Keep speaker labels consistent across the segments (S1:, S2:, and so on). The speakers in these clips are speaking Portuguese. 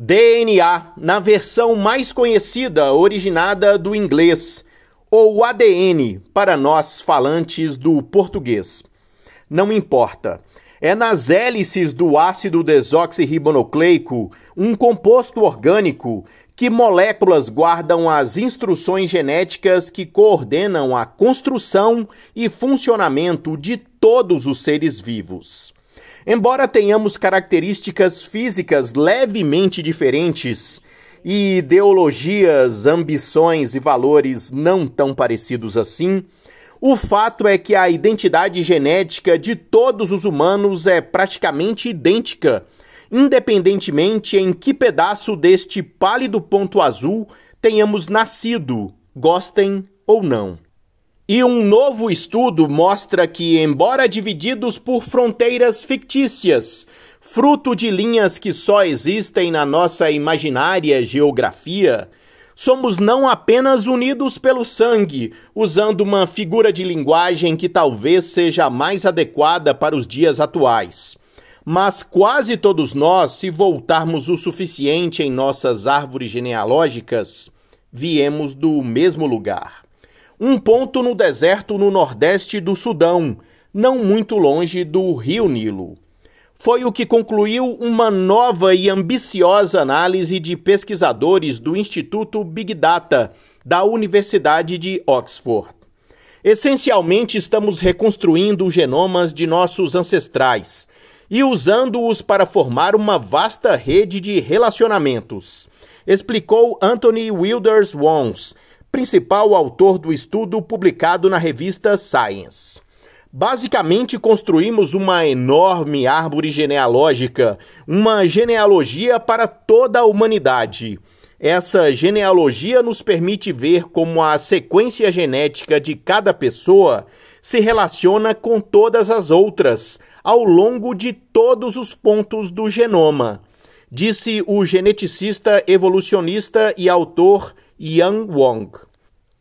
S1: DNA, na versão mais conhecida, originada do inglês, ou ADN, para nós falantes do português. Não importa. É nas hélices do ácido desoxirribonucleico, um composto orgânico, que moléculas guardam as instruções genéticas que coordenam a construção e funcionamento de todos os seres vivos. Embora tenhamos características físicas levemente diferentes e ideologias, ambições e valores não tão parecidos assim, o fato é que a identidade genética de todos os humanos é praticamente idêntica, independentemente em que pedaço deste pálido ponto azul tenhamos nascido, gostem ou não. E um novo estudo mostra que, embora divididos por fronteiras fictícias, fruto de linhas que só existem na nossa imaginária geografia, somos não apenas unidos pelo sangue, usando uma figura de linguagem que talvez seja mais adequada para os dias atuais. Mas quase todos nós, se voltarmos o suficiente em nossas árvores genealógicas, viemos do mesmo lugar um ponto no deserto no nordeste do Sudão, não muito longe do rio Nilo. Foi o que concluiu uma nova e ambiciosa análise de pesquisadores do Instituto Big Data da Universidade de Oxford. Essencialmente, estamos reconstruindo genomas de nossos ancestrais e usando-os para formar uma vasta rede de relacionamentos, explicou Anthony Wilders Wons principal autor do estudo publicado na revista Science. Basicamente, construímos uma enorme árvore genealógica, uma genealogia para toda a humanidade. Essa genealogia nos permite ver como a sequência genética de cada pessoa se relaciona com todas as outras ao longo de todos os pontos do genoma, disse o geneticista, evolucionista e autor Yang Wong.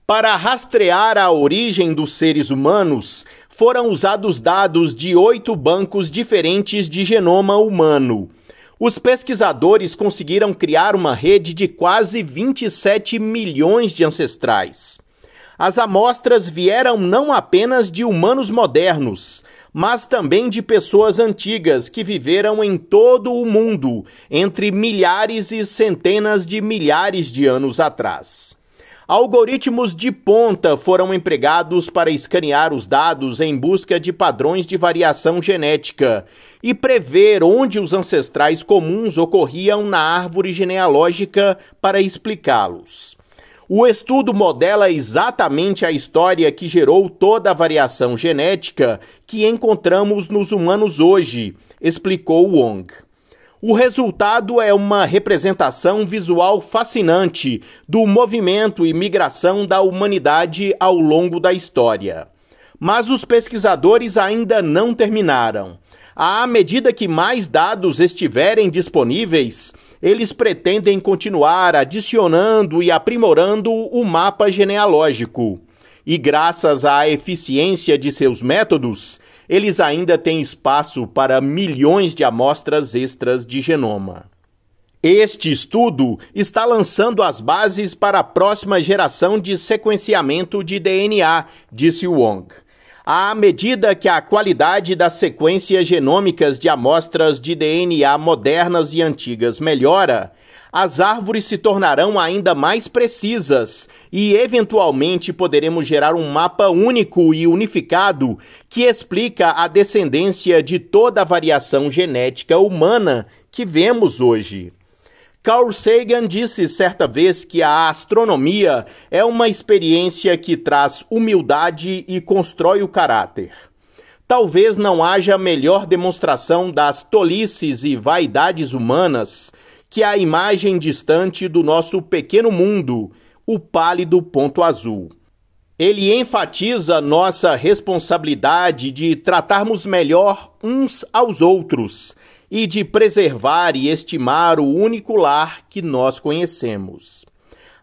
S1: Para rastrear a origem dos seres humanos, foram usados dados de oito bancos diferentes de genoma humano. Os pesquisadores conseguiram criar uma rede de quase 27 milhões de ancestrais. As amostras vieram não apenas de humanos modernos, mas também de pessoas antigas que viveram em todo o mundo entre milhares e centenas de milhares de anos atrás. Algoritmos de ponta foram empregados para escanear os dados em busca de padrões de variação genética e prever onde os ancestrais comuns ocorriam na árvore genealógica para explicá-los. O estudo modela exatamente a história que gerou toda a variação genética que encontramos nos humanos hoje, explicou Wong. O resultado é uma representação visual fascinante do movimento e migração da humanidade ao longo da história. Mas os pesquisadores ainda não terminaram. À medida que mais dados estiverem disponíveis, eles pretendem continuar adicionando e aprimorando o mapa genealógico. E graças à eficiência de seus métodos, eles ainda têm espaço para milhões de amostras extras de genoma. Este estudo está lançando as bases para a próxima geração de sequenciamento de DNA, disse Wong à medida que a qualidade das sequências genômicas de amostras de DNA modernas e antigas melhora, as árvores se tornarão ainda mais precisas e, eventualmente, poderemos gerar um mapa único e unificado que explica a descendência de toda a variação genética humana que vemos hoje. Carl Sagan disse certa vez que a astronomia é uma experiência que traz humildade e constrói o caráter. Talvez não haja melhor demonstração das tolices e vaidades humanas que a imagem distante do nosso pequeno mundo, o pálido ponto azul. Ele enfatiza nossa responsabilidade de tratarmos melhor uns aos outros e de preservar e estimar o único lar que nós conhecemos.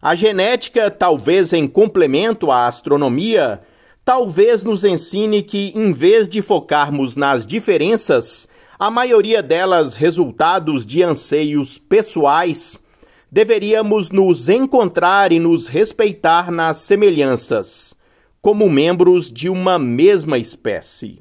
S1: A genética, talvez em complemento à astronomia, talvez nos ensine que, em vez de focarmos nas diferenças, a maioria delas resultados de anseios pessoais, deveríamos nos encontrar e nos respeitar nas semelhanças, como membros de uma mesma espécie.